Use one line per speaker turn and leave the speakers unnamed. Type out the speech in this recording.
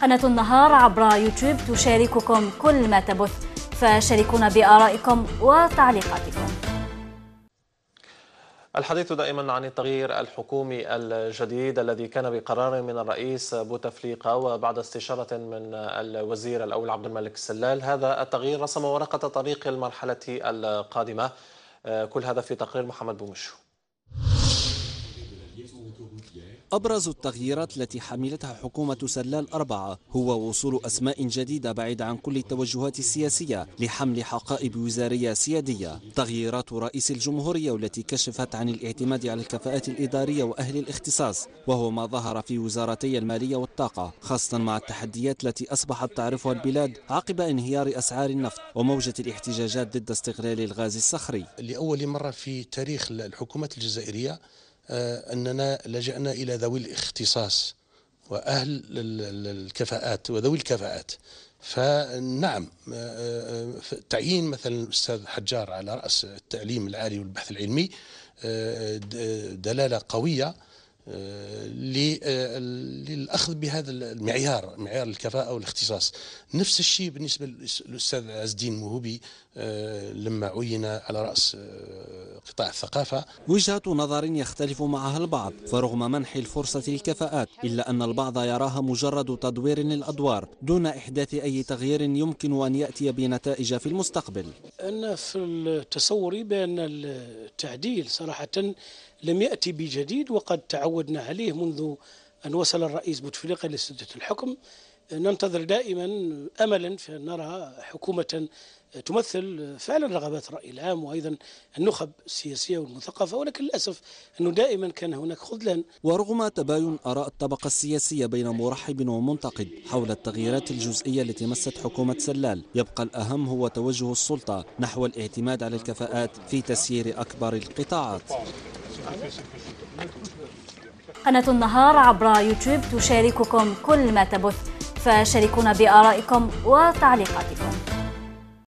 قناة النهار عبر يوتيوب تشارككم كل ما تبث فشاركونا بآرائكم وتعليقاتكم الحديث دائما عن التغيير الحكومي الجديد الذي كان بقرار من الرئيس بوتفليقة وبعد استشارة من الوزير الأول عبد الملك السلال هذا التغيير رسم ورقة طريق المرحلة القادمة آه، كل هذا في تقرير محمد بومشو أبرز التغييرات التي حملتها حكومة سلال أربعة هو وصول أسماء جديدة بعيد عن كل التوجهات السياسية لحمل حقائب وزارية سيادية تغييرات رئيس الجمهورية والتي كشفت عن الاعتماد على الكفاءات الإدارية وأهل الاختصاص وهو ما ظهر في وزارتي المالية والطاقة خاصة مع التحديات التي أصبحت تعرفها البلاد عقب انهيار أسعار النفط وموجة الاحتجاجات
ضد استغلال الغاز الصخري لأول مرة في تاريخ الحكومات الجزائرية آه، أننا لجأنا إلى ذوي الاختصاص وأهل الكفاءات وذوي الكفاءات فنعم آه، آه، تعيين مثلا الأستاذ حجار على رأس التعليم العالي والبحث العلمي دلالة قوية آه، للاخذ بهذا المعيار معيار الكفاءه والاختصاص نفس الشيء بالنسبه للاستاذ عز الدين موهوبي آه، لما عين على راس آه، قطاع الثقافه وجهه نظر يختلف
معها البعض فرغم منح الفرصه للكفاءات الا ان البعض يراها مجرد تدوير للادوار دون احداث اي تغيير يمكن ان ياتي بنتائج في المستقبل
انا في تصوري بان التعديل صراحه لم يأتي بجديد وقد تعودنا عليه منذ أن وصل الرئيس بوتفليقة لسدة الحكم ننتظر دائما املا في ان نرى حكومه تمثل فعلا رغبات الراي العام وايضا النخب السياسيه والمثقفه ولكن للاسف انه دائما كان هناك خذلان. ورغم تباين اراء الطبقه السياسيه بين مرحب ومنتقد
حول التغييرات الجزئيه التي مست حكومه سلال، يبقى الاهم هو توجه السلطه نحو الاعتماد على الكفاءات في تسيير اكبر القطاعات. قناة النهار عبر يوتيوب تشارككم كل ما تبث فشاركونا بآرائكم وتعليقاتكم